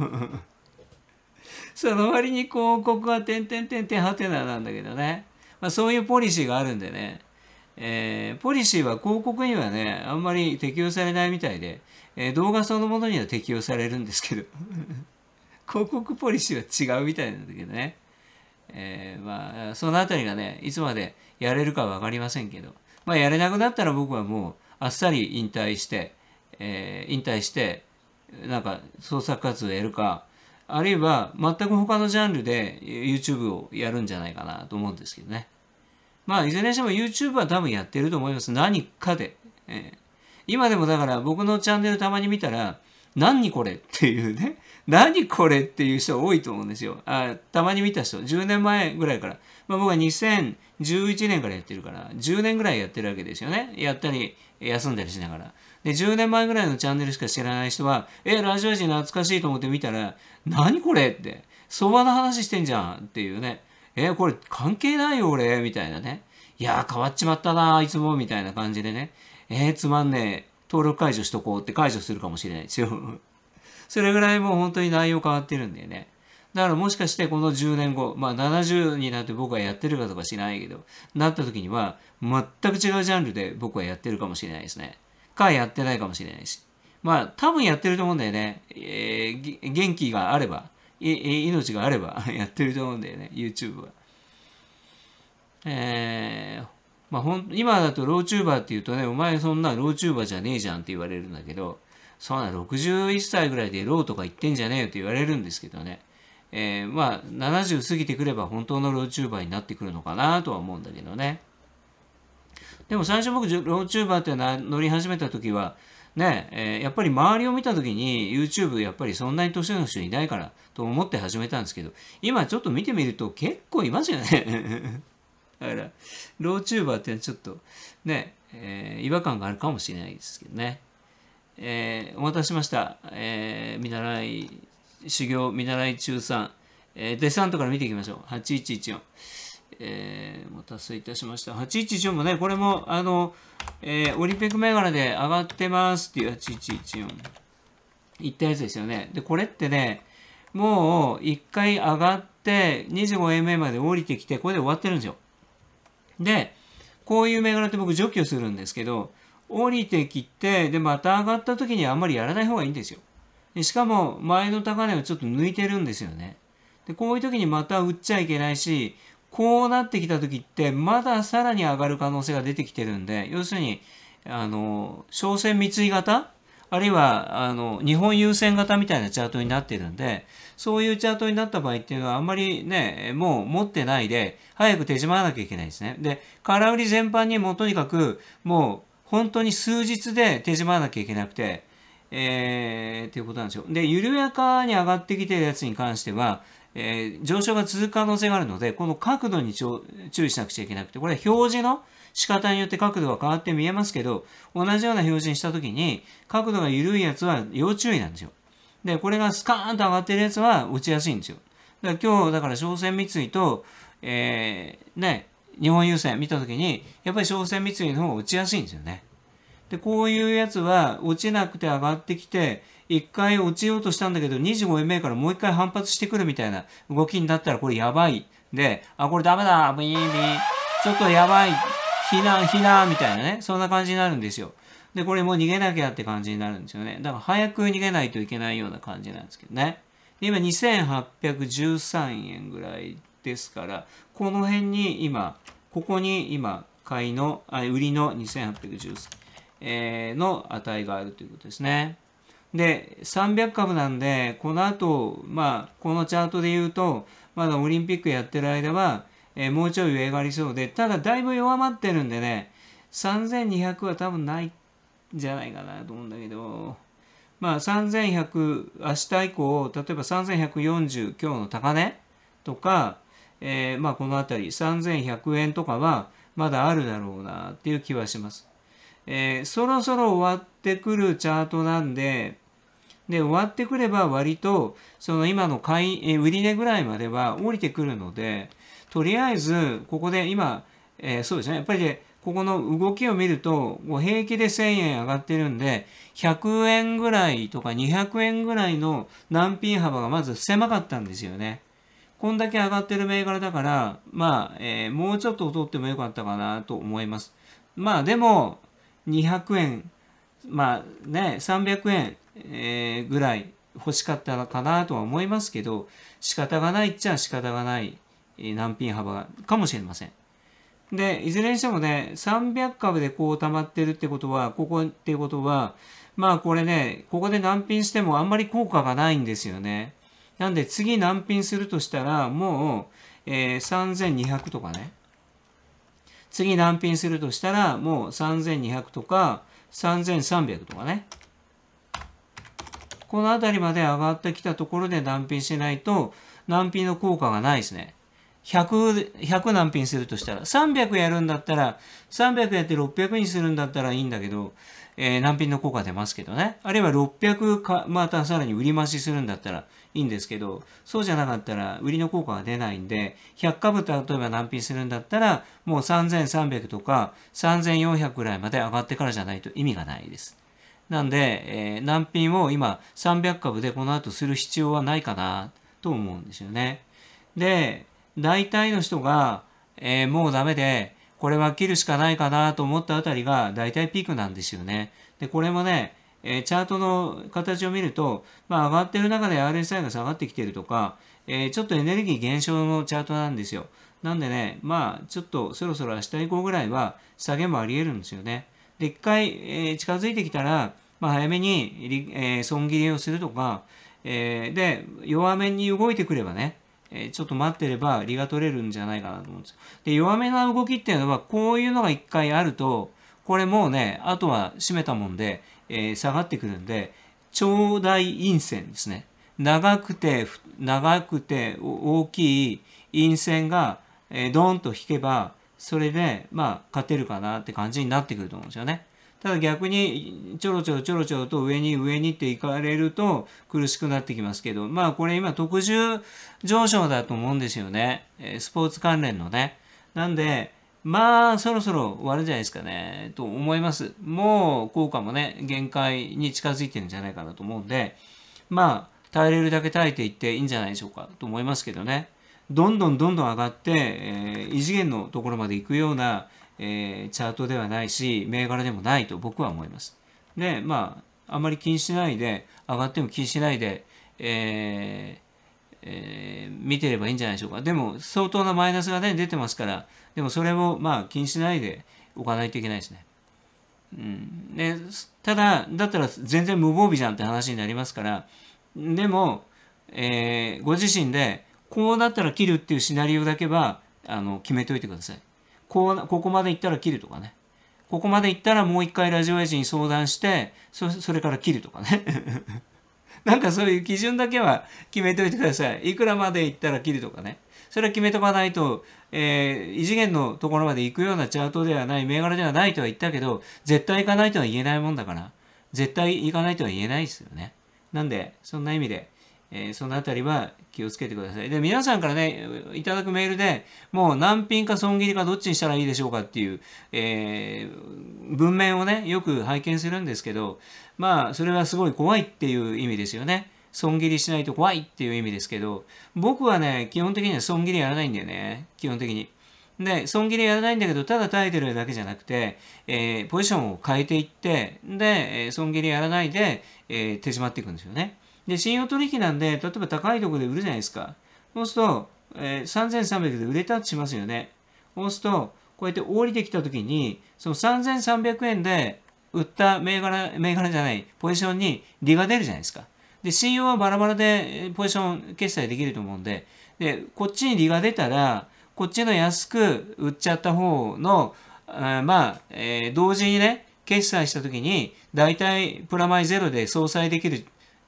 <laughs> その割に広告は点点点点ハテナなんだけどね。まあ、そういうポリシーがあるんでね。えー、ポリシーは広告にはね、あんまり適用されないみたいで、えー、動画そのものには適用されるんですけど <laughs> 広告ポリシーは違うみたいなんだけどね、えー、まあそのあたりがねいつまでやれるか分かりませんけどまあやれなくなったら僕はもうあっさり引退して、えー、引退してなんか創作活動やるかあるいは全く他のジャンルで YouTube をやるんじゃないかなと思うんですけどね。まあ、いずれにしても YouTube は多分やってると思います。何かで。え今でもだから僕のチャンネルたまに見たら、何これっていうね、<laughs> 何これっていう人多いと思うんですよ。あたまに見た人、10年前ぐらいから。まあ、僕は2011年からやってるから、10年ぐらいやってるわけですよね。やったり、休んだりしながら。で、10年前ぐらいのチャンネルしか知らない人は、え、ラジオ人懐かしいと思って見たら、何これって、相場の話してんじゃんっていうね。え、これ関係ないよ俺、みたいなね。いやー変わっちまったな、いつも、みたいな感じでね。えー、つまんねえ、登録解除しとこうって解除するかもしれないですよ。<laughs> それぐらいもう本当に内容変わってるんだよね。だからもしかしてこの10年後、まあ70になって僕はやってるかとか知らないけど、なった時には全く違うジャンルで僕はやってるかもしれないですね。かやってないかもしれないし。まあ多分やってると思うんだよね。えー、元気があれば、命があればやってると思うんだよね、YouTube は。えーまあ、ほん今だとローチューバーって言うとね、お前そんなローチューバーじゃねえじゃんって言われるんだけど、そんな61歳ぐらいでローとか言ってんじゃねえよって言われるんですけどね、えー、まあ70過ぎてくれば本当のローチューバーになってくるのかなとは思うんだけどね。でも最初僕、ローチューバーって乗り始めた時は、ねえー、やっぱり周りを見た時に YouTube やっぱりそんなに年の人いないからと思って始めたんですけど、今ちょっと見てみると結構いますよねだから、ローチューバーってちょっとね、えー、違和感があるかもしれないですけどね。えー、お待たせしました。えー、見習い、修行、見習い中3、えー、デサントから見ていきましょう。8114。えー、お待たせいたしました。8114もね、これも、あの、えー、オリンピック銘柄で上がってますっていう8114。言ったやつですよね。で、これってね、もう1回上がって 25MA まで降りてきて、これで終わってるんですよ。で、こういう銘柄って僕除去するんですけど、降りてきて、で、また上がった時にあんまりやらない方がいいんですよ。でしかも、前の高値をちょっと抜いてるんですよね。で、こういう時にまた売っちゃいけないし、こうなってきた時って、まださらに上がる可能性が出てきてるんで、要するに、あの、商船三井型あるいは、あの、日本優先型みたいなチャートになってるんで、そういうチャートになった場合っていうのはあんまりね、もう持ってないで、早く手締まらなきゃいけないですね。で、空売り全般にもとにかく、もう本当に数日で手締まらなきゃいけなくて、えー、っていうことなんですよ。で、緩やかに上がってきてるやつに関しては、えー、上昇が続く可能性があるので、この角度に注意しなくちゃいけなくて、これ表示の仕方によって角度が変わって見えますけど、同じような表示にしたときに、角度が緩いやつは要注意なんですよ。で、これがスカーンと上がってるやつは打ちやすいんですよ。だから今日、だから商船三井と、えー、ね、日本郵船見たときに、やっぱり商船三井の方が打ちやすいんですよね。で、こういうやつは落ちなくて上がってきて、一回落ちようとしたんだけど、25円目からもう一回反発してくるみたいな動きになったらこれやばい。で、あ、これダメだ、ビービー、ちょっとやばい、ひな、ひな、みたいなね、そんな感じになるんですよ。で、これも逃げなきゃって感じになるんですよね。だから早く逃げないといけないような感じなんですけどね。今2813円ぐらいですから、この辺に今、ここに今、買いの、あ売りの2813、えの値があるということですね。で、300株なんで、この後、まあ、このチャートで言うと、まだオリンピックやってる間は、えー、もうちょい上がりそうで、ただだいぶ弱まってるんでね、3200は多分ないじゃないかなと思うんだけど、まあ3100、明日以降、例えば3140今日の高値とか、えー、まあこのあたり3100円とかはまだあるだろうなっていう気はします。えー、そろそろ終わってくるチャートなんで、で、終わってくれば割と、その今の買い、えー、売り値ぐらいまでは降りてくるので、とりあえず、ここで今、えー、そうですね、やっぱりで、ここの動きを見ると、平気で1000円上がってるんで、100円ぐらいとか200円ぐらいの難品幅がまず狭かったんですよね。こんだけ上がってる銘柄だから、まあ、えー、もうちょっと取ってもよかったかなと思います。まあ、でも、200円、まあね、300円、えー、ぐらい欲しかったかなとは思いますけど、仕方がないっちゃ仕方がない、え難品幅かもしれません。で、いずれにしてもね、300株でこう溜まってるってことは、ここっていうことは、まあこれね、ここで難品してもあんまり効果がないんですよね。なんで次難品するとしたら、もう、えー、3200とかね。次難品するとしたら、もう3200とか、3300とかね。この辺りまで上がってきたところで難品しないと、難品の効果がないですね。100, 100何品するとしたら、300やるんだったら、300やって600にするんだったらいいんだけど、えー、難品の効果出ますけどね。あるいは600か、またさらに売り増しするんだったらいいんですけど、そうじゃなかったら売りの効果が出ないんで、100株例えば難品するんだったら、もう3300とか3400ぐらいまで上がってからじゃないと意味がないです。なんで、えー、難品を今300株でこの後する必要はないかなと思うんですよね。で、大体の人が、えー、もうダメで、これは切るしかないかなと思ったあたりが大体ピークなんですよね。で、これもね、えー、チャートの形を見ると、まあ、上がってる中で RSI が下がってきてるとか、えー、ちょっとエネルギー減少のチャートなんですよ。なんでね、まあ、ちょっとそろそろ明日以降ぐらいは下げもあり得るんですよね。で、一回、えー、近づいてきたら、まあ、早めに、えー、損切りをするとか、えー、で、弱めに動いてくればね、えちょっと待ってれば利が取れるんじゃないかなと思うんですよ。で、弱めな動きっていうのは、こういうのが一回あると、これもうね、あとは締めたもんで、えー、下がってくるんで、長大陰線ですね。長くて、長くて大きい陰線が、えー、ドーンと引けば、それで、まあ、勝てるかなって感じになってくると思うんですよね。ただ逆にちょろちょろちょろちょろと上に上にっていかれると苦しくなってきますけど、まあこれ今特殊上昇だと思うんですよね。スポーツ関連のね。なんで、まあそろそろ終わるじゃないですかね、と思います。もう効果もね、限界に近づいてるんじゃないかなと思うんで、まあ耐えれるだけ耐えていっていいんじゃないでしょうかと思いますけどね。どんどんどんどん上がって、えー、異次元のところまで行くようなえー、チャートではないし、銘柄でもないと僕は思います。で、まあ、あまり気にしないで、上がっても気にしないで、えー、えー、見てればいいんじゃないでしょうか。でも、相当なマイナスがね、出てますから、でもそれを、まあ、気にしないでおかないといけないですね。うん、でただ、だったら全然無防備じゃんって話になりますから、でも、えー、ご自身で、こうなったら切るっていうシナリオだけは、あの、決めておいてください。こう、ここまで行ったら切るとかね。ここまで行ったらもう一回ラジオエイジに相談して、そ、それから切るとかね。<laughs> なんかそういう基準だけは決めておいてください。いくらまで行ったら切るとかね。それは決めとかないと、えー、異次元のところまで行くようなチャートではない、銘柄ではないとは言ったけど、絶対行かないとは言えないもんだから、絶対行かないとは言えないですよね。なんで、そんな意味で、えー、そのあたりは気をつけてください。で、皆さんからね、いただくメールで、もう難品か損切りかどっちにしたらいいでしょうかっていう、えー、文面をね、よく拝見するんですけど、まあ、それはすごい怖いっていう意味ですよね。損切りしないと怖いっていう意味ですけど、僕はね、基本的には損切りやらないんだよね。基本的に。で、損切りやらないんだけど、ただ耐えてるだけじゃなくて、えー、ポジションを変えていって、で、損切りやらないで、えー、手締まっていくんですよね。で、信用取引なんで、例えば高いところで売るじゃないですか。そうすると、えー、3300で売れたとしますよね。そうすると、こうやって降りてきたときに、その3300円で売った銘柄、銘柄じゃない、ポジションに利が出るじゃないですか。で、信用はバラバラでポジション決済できると思うんで、で、こっちに利が出たら、こっちの安く売っちゃった方の、あまあ、えー、同時にね、決済したときに、大体プラマイゼロで相殺できる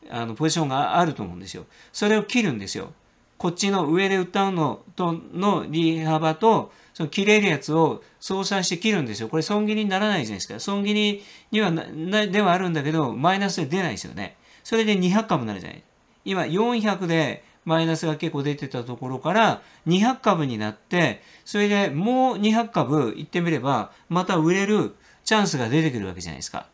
あのポジションがあると思うんですよ。それを切るんですよ。こっちの上で歌うのとの利幅と、その切れるやつを相殺して切るんですよ。これ損切りにならないじゃないですか。損切りにはなではあるんだけど、マイナスで出ないですよね。それで200株になるじゃない。今400でマイナスが結構出てたところから200株になって、それでもう200株いってみれば、また売れるチャンスが出てくるわけじゃないですか。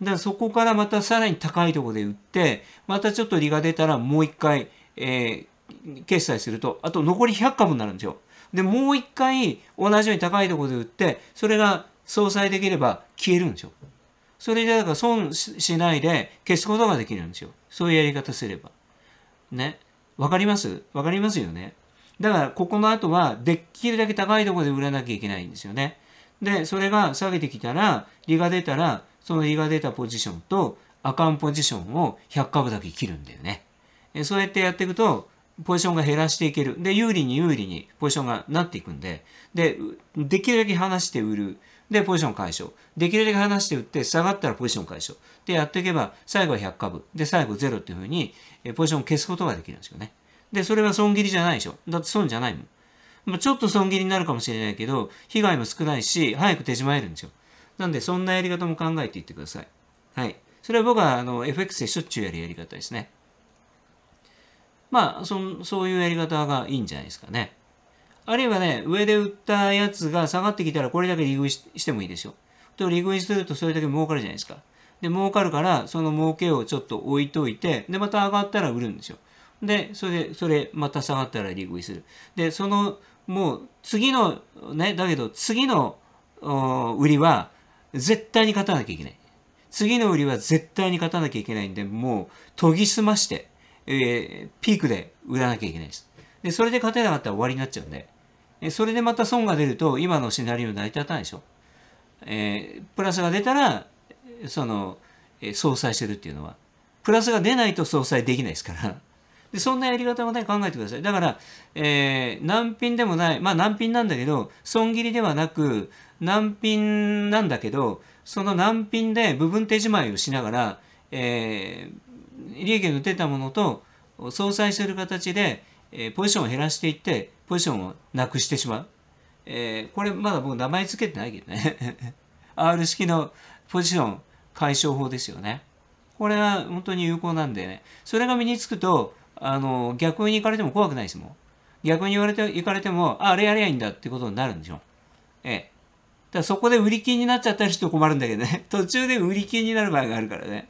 だからそこからまたさらに高いところで売って、またちょっと利が出たらもう一回、えー、決済すると、あと残り100株になるんですよ。で、もう一回同じように高いところで売って、それが相殺できれば消えるんですよ。それでだから損しないで消すことができるんですよ。そういうやり方すれば。ね。わかりますわかりますよね。だからここの後はできるだけ高いところで売らなきゃいけないんですよね。で、それが下げてきたら、利が出たら、その胃が出たポジションとアカンポジションを100株だけ切るんだよね。そうやってやっていくと、ポジションが減らしていける。で、有利に有利にポジションがなっていくんで、で、できるだけ離して売る。で、ポジション解消。できるだけ離して売って、下がったらポジション解消。で、やっていけば、最後は100株。で、最後0っていうふうに、ポジションを消すことができるんですよね。で、それは損切りじゃないでしょ。だって損じゃないもん。まあ、ちょっと損切りになるかもしれないけど、被害も少ないし、早く手締まえるんですよ。なんで、そんなやり方も考えていってください。はい。それは僕はあの FX でしょっちゅうやるやり方ですね。まあそ、そういうやり方がいいんじゃないですかね。あるいはね、上で売ったやつが下がってきたらこれだけ利食いしてもいいですよ。と利食いするとそれだけ儲かるじゃないですか。で、儲かるから、その儲けをちょっと置いといて、で、また上がったら売るんですよ。で、それで、それ、また下がったら利食いする。で、その、もう、次の、ね、だけど、次の、売りは、絶対に勝たなきゃいけない。次の売りは絶対に勝たなきゃいけないんで、もう研ぎ澄まして、えー、ピークで売らなきゃいけないです。で、それで勝てなかったら終わりになっちゃうんで、でそれでまた損が出ると、今のシナリオ成り立たないでしょ。えー、プラスが出たら、その、えー、相殺してるっていうのは、プラスが出ないと相殺できないですから。でそんなやり方をね考えてくださいだから、えー、難品でもないまあ難品なんだけど損切りではなく難品なんだけどその難品で部分手仕まいをしながら、えー、利益の出たものと相殺する形で、えー、ポジションを減らしていってポジションをなくしてしまう、えー、これまだ僕名前付けてないけどね R <laughs> 式のポジション解消法ですよねこれは本当に有効なんでねそれが身につくとあの、逆に行かれても怖くないですもん。逆に言われて、行かれても、あ、あれやりゃいいんだってことになるんでしょ。ええ。だそこで売り切りになっちゃったりして困るんだけどね。<laughs> 途中で売り切りになる場合があるからね。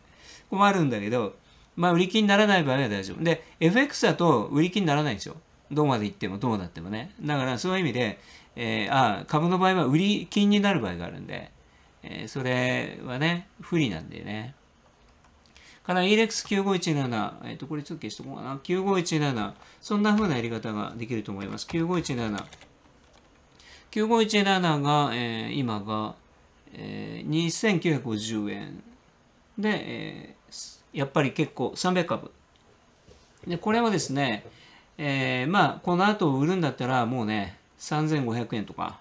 困るんだけど、まあ売り切りにならない場合は大丈夫。で、FX だと売り切りにならないんですよ。どこまで行ってもどうなってもね。だからそういう意味で、えー、あ株の場合は売り金になる場合があるんで、えー、それはね、不利なんでね。かなり e x 9 5 1 7えっ、と、これちょっと消しとこうかな。9517、そんな風なやり方ができると思います。9517。9517が、えー、今が、えー、2950円で、えー、やっぱり結構300株。で、これはですね、えー、まあ、この後売るんだったらもうね、3500円とか、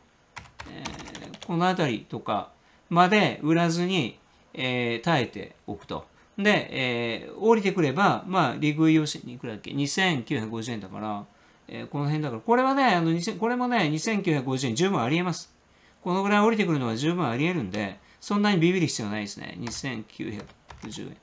えー、この辺りとかまで売らずに、えー、耐えておくと。で、えー、降りてくれば、まあ、利食い用紙にいくらだっけ ?2950 円だから、えー、この辺だから、これはね、あの2これもね、2950円十分あり得ます。このぐらい降りてくるのは十分あり得るんで、そんなにビビる必要ないですね。2950円。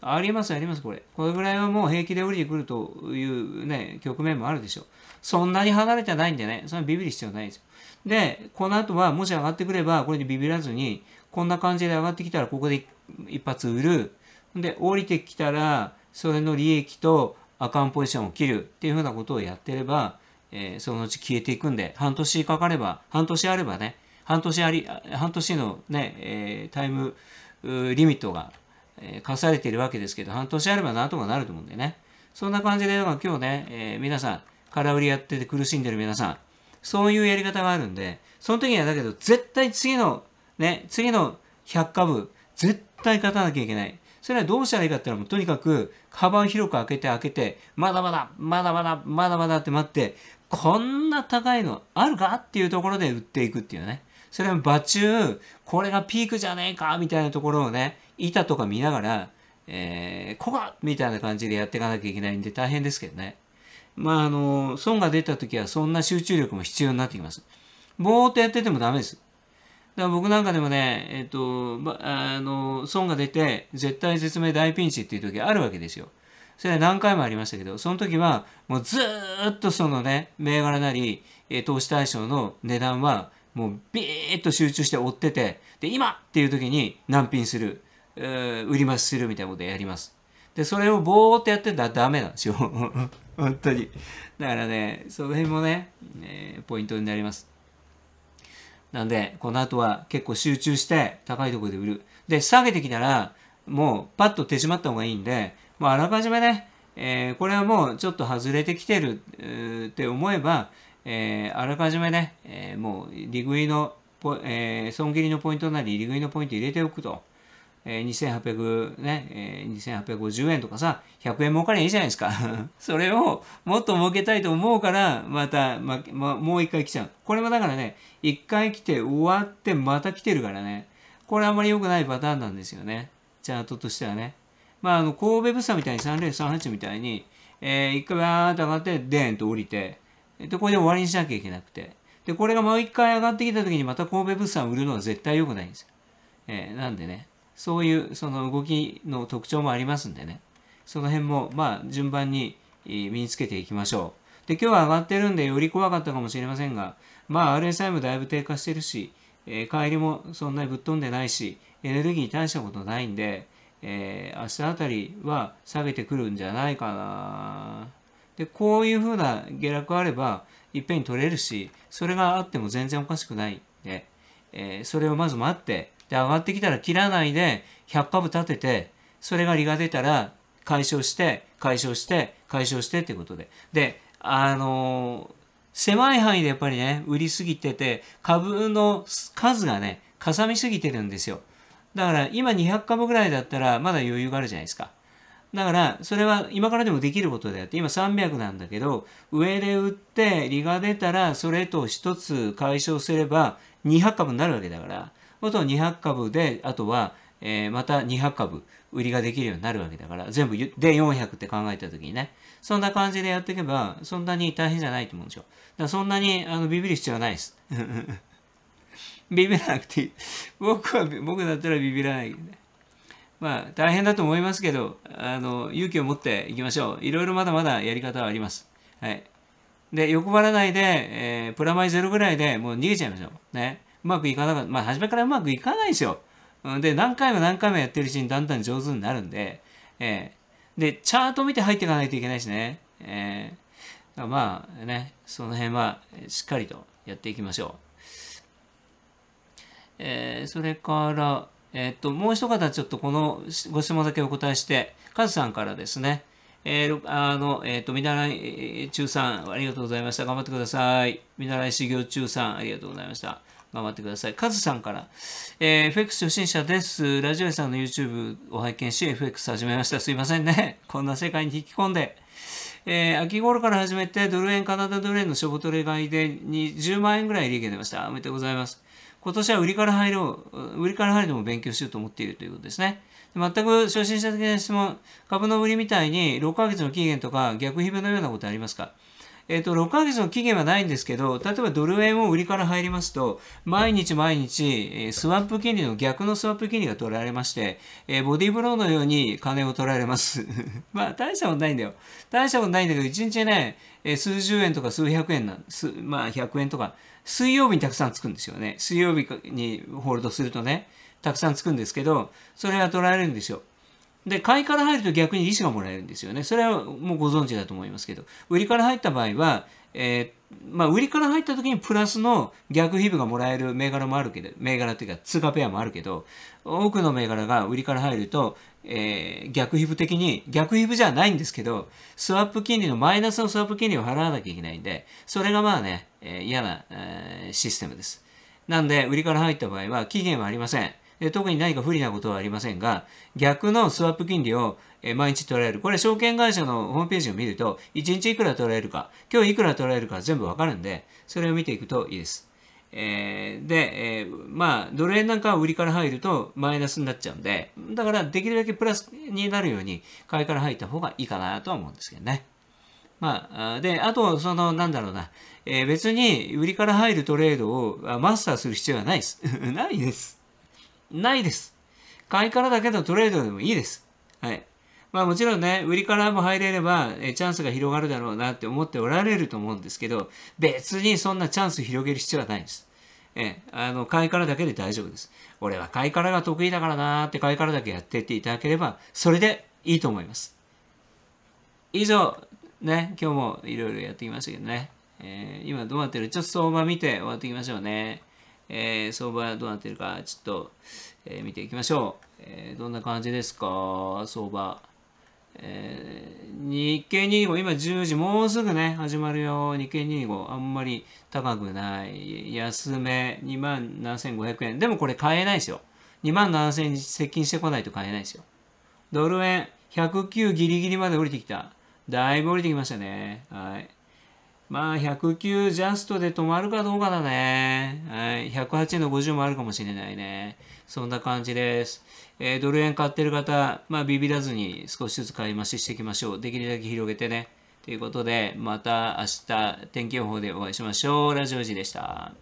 あります、あります、これ。これぐらいはもう平気で降りてくるというね、局面もあるでしょう。そんなに離れてないんでね、そんなビビる必要ないですよ。で、この後は、もし上がってくれば、これでビビらずに、こんな感じで上がってきたら、ここで一発売る。で、降りてきたら、それの利益とアカウンポジションを切るっていうふうなことをやってれば、えー、そのうち消えていくんで、半年かかれば、半年あればね、半年あり、半年のね、えー、タイムリミットが、えー、課されているわけですけど、半年あればなんとかなると思うんでね。そんな感じで、か今日ね、えー、皆さん、空売りやってて苦しんでる皆さん、そういうやり方があるんで、その時にはだけど、絶対次の、ね、次の100株、絶対勝たなきゃいけない。それはどうしたらいいかっていうのは、とにかく、カバン広く開けて開けて、まだまだ、まだまだ、まだまだって待って、こんな高いのあるかっていうところで売っていくっていうね。それは場中、これがピークじゃねえかみたいなところをね、板とか見ながら、えー、こがみたいな感じでやっていかなきゃいけないんで大変ですけどね。まあ、あの、損が出た時はそんな集中力も必要になってきます。ぼーっとやっててもダメです。から僕なんかでもね、えっ、と、ま、あの、損が出て、絶対絶命大ピンチっていう時あるわけですよ。それは何回もありましたけど、その時は、もうずっとそのね、銘柄なり、投資対象の値段は、もうビーッと集中して追ってて、で、今っていう時に難品する、売り増しするみたいなことやります。で、それをぼーっとやってたらダメなんですよ。<laughs> 本当に。だからね、その辺もね、えー、ポイントになります。なんで、この後は結構集中して高いところで売る。で、下げてきたら、もうパッと手締まった方がいいんで、もうあらかじめね、えー、これはもうちょっと外れてきてる、って思えば、えー、あらかじめね、えもう利食いの、え損切りのポイントなり利食いのポイント入れておくと。え2800ね、え2850円とかさ、100円儲かりゃいいじゃないですか。<laughs> それをもっと儲けたいと思うから、また、ま、ま、もう一回来ちゃう。これもだからね、一回来て終わってまた来てるからね、これあんまり良くないパターンなんですよね。チャートとしてはね。まあ、あの、神戸物産みたいに3038みたいに、えー、一回バーっと上がって、でーんと降りて、で、これで終わりにしなきゃいけなくて。で、これがもう一回上がってきた時にまた神戸物産売るのは絶対良くないんですよ。えー、なんでね。そういうその動きの特徴もありますんでねその辺もまあ順番に身につけていきましょうで今日は上がってるんでより怖かったかもしれませんがまあ RSI もだいぶ低下してるし、えー、帰りもそんなにぶっ飛んでないしエネルギーに大したことないんで、えー、明日あたりは下げてくるんじゃないかなでこういうふうな下落あればいっぺんに取れるしそれがあっても全然おかしくないんで、えー、それをまず待ってで、上がってきたら切らないで100株立てて、それが利が出たら解消して、解消して、解消してっていうことで。で、あのー、狭い範囲でやっぱりね、売りすぎてて、株の数がね、かさみすぎてるんですよ。だから今200株ぐらいだったらまだ余裕があるじゃないですか。だからそれは今からでもできることであって、今300なんだけど、上で売って利が出たらそれと1つ解消すれば200株になるわけだから、そうすと200株であとは、えー、また200株売りができるようになるわけだから全部で400って考えた時にねそんな感じでやっていけばそんなに大変じゃないと思うんですよだからそんなにあのビビる必要はないです <laughs> ビビらなくていい僕は僕だったらビビらないねまあ大変だと思いますけどあの勇気を持っていきましょういろいろまだまだやり方はありますはいで、欲張らないで、えー、プラマイゼロぐらいでもう逃げちゃいましょう。ね。うまくいかなかった。まあ、初めからうまくいかないでしょ。で、何回も何回もやってるうちにだんだん上手になるんで、えー、で、チャート見て入っていかないといけないしね。えー、まあね、その辺はしっかりとやっていきましょう。えー、それから、えっと、もう一方ちょっとこのご質問だけお答えして、カズさんからですね、えー、あの、えっ、ー、と、見習い中さん、ありがとうございました。頑張ってください。見習い修行中さん、ありがとうございました。頑張ってください。カズさんから、えー、FX 初心者です。ラジオさんの YouTube を拝見し、FX 始めました。すいませんね。こんな世界に引き込んで。えー、秋頃から始めて、ドル円、カナダドル円のショボトレ買いで10万円ぐらい利益が出ました。おめでとうございます。今年は売りから入ろう、売りから入るのも勉強しようと思っているということですね。全く初心者的な質問、株の売りみたいに6ヶ月の期限とか逆ヒベのようなことありますかえっ、ー、と、6ヶ月の期限はないんですけど、例えばドル円を売りから入りますと、毎日毎日、スワップ金利の逆のスワップ金利が取られまして、えー、ボディーブローのように金を取られます。<laughs> まあ、大したことないんだよ。大したことないんだけど、1日ね、数十円とか数百円なんす、まあ、100円とか、水曜日にたくさんつくんですよね。水曜日にホールドするとね、たくさんつくんですけど、それは取られるんですよ。で、買いから入ると逆に利子がもらえるんですよね。それはもうご存知だと思いますけど、売りから入った場合は、えー、まあ、売りから入った時にプラスの逆比部がもらえる銘柄もあるけど、銘柄というか通貨ペアもあるけど、多くの銘柄が売りから入ると、えー、逆比部的に、逆比部じゃないんですけど、スワップ金利のマイナスのスワップ金利を払わなきゃいけないんで、それがまあね、えー、嫌な、えシステムです。なんで、売りから入った場合は期限はありません。え特に何か不利なことはありませんが、逆のスワップ金利を毎日捉える。これ、証券会社のホームページを見ると、1日いくら捉えるか、今日いくら捉えるか全部わかるんで、それを見ていくといいです。えー、で、えー、まあ、ドル円なんかは売りから入るとマイナスになっちゃうんで、だからできるだけプラスになるように、買いから入った方がいいかなとは思うんですけどね。まあ、で、あと、その、なんだろうな、えー、別に売りから入るトレードをマスターする必要はないです。<laughs> ないです。ないです。買いからだけのトレードでもいいです。はい。まあもちろんね、売りからも入れれば、えチャンスが広がるだろうなって思っておられると思うんですけど、別にそんなチャンス広げる必要はないんです。えあの、買いからだけで大丈夫です。俺は買いからが得意だからなーって買いからだけやってっていただければ、それでいいと思います。以上、ね、今日もいろいろやってきましたけどね。えー、今どうなってるちょっと相場見て終わっていきましょうね。えー、相場はどうなってるか、ちょっと、えー、見ていきましょう。えー、どんな感じですか、相場。えー、日経225、今10時、もうすぐね、始まるよ。日経225、あんまり高くない。安め、27,500円。でもこれ買えないですよ。27,000円に接近してこないと買えないですよ。ドル円、109ギリギリまで降りてきた。だいぶ降りてきましたね。はい。まあ、109ジャストで止まるかどうかだね。はい。108の50もあるかもしれないね。そんな感じです。えー、ドル円買ってる方、まあ、ビビらずに少しずつ買い増ししていきましょう。できるだけ広げてね。ということで、また明日天気予報でお会いしましょう。ラジオ時でした。